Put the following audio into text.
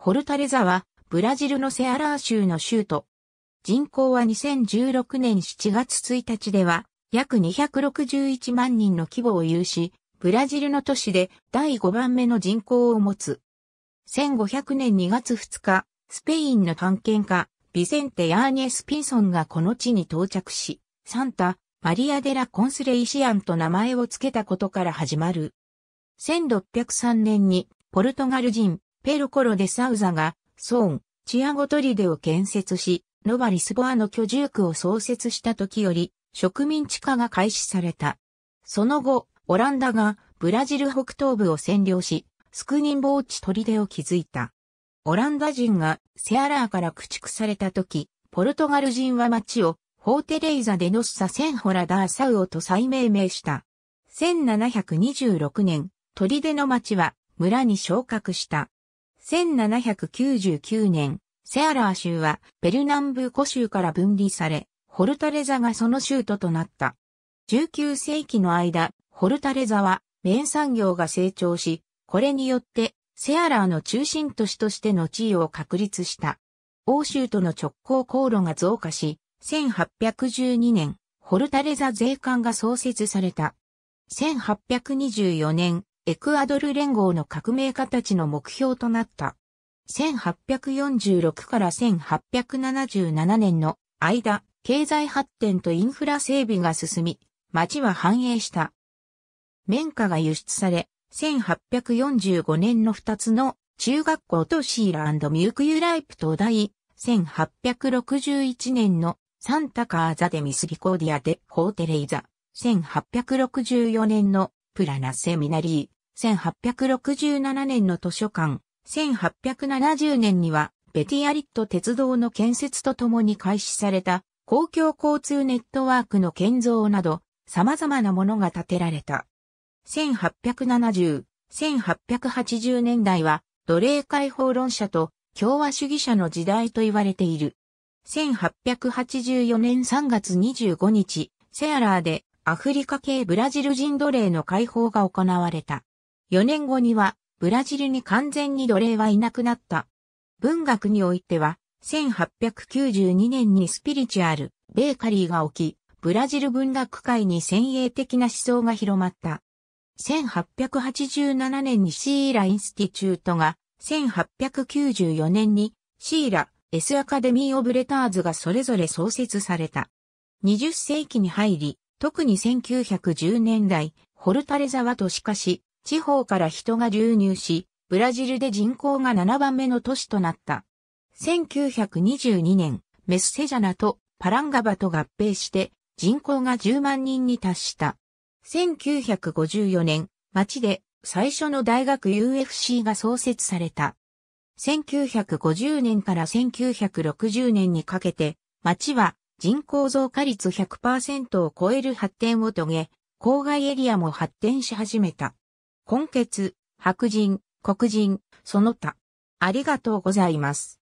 ホルタレザは、ブラジルのセアラー州の州都。人口は2016年7月1日では、約261万人の規模を有し、ブラジルの都市で第5番目の人口を持つ。1500年2月2日、スペインの探検家、ビセンテ・ヤーニェス・ピンソンがこの地に到着し、サンタ、マリア・デラ・コンスレイシアンと名前を付けたことから始まる。1603年に、ポルトガル人、ペルコロ・デ・サウザが、ソーン、チアゴトリデを建設し、ノバ・リスボアの居住区を創設した時より、植民地化が開始された。その後、オランダがブラジル北東部を占領し、スクニンボーチトリデを築いた。オランダ人がセアラーから駆逐された時、ポルトガル人は町をホーテレイザ・デ・ノッサ・センホラ・ダー・サウオと再命名した。1726年、トリデの町は村に昇格した。1799年、セアラー州はペルナンブーコ州から分離され、ホルタレザがその州都となった。19世紀の間、ホルタレザは麺産業が成長し、これによってセアラーの中心都市としての地位を確立した。欧州との直行航路が増加し、1812年、ホルタレザ税関が創設された。1824年、エクアドル連合の革命家たちの目標となった。1846から1877年の間、経済発展とインフラ整備が進み、町は繁栄した。綿花が輸出され、1845年の2つの中学校とシーラミュークユライプ東大、1861年のサンタカーザデミスリコーディアでホーテレイザ、1864年のプラナセミナリー、1867年の図書館、1870年にはベティアリット鉄道の建設とともに開始された公共交通ネットワークの建造など様々なものが建てられた。1870、1880年代は奴隷解放論者と共和主義者の時代と言われている。1884年3月25日、セアラーでアフリカ系ブラジル人奴隷の解放が行われた。4年後には、ブラジルに完全に奴隷はいなくなった。文学においては、1892年にスピリチュアル、ベーカリーが起き、ブラジル文学界に先鋭的な思想が広まった。1887年にシーラ・インスティチュートが、1894年にシーラ、エス・アカデミー・オブ・レターズがそれぞれ創設された。20世紀に入り、特に1910年代、ホルタレザは都市化し、地方から人が流入し、ブラジルで人口が7番目の都市となった。1922年、メスセジャナとパランガバと合併して人口が10万人に達した。1954年、町で最初の大学 UFC が創設された。1950年から1960年にかけて、町は人口増加率100%を超える発展を遂げ、郊外エリアも発展し始めた。混血、白人、黒人、その他。ありがとうございます。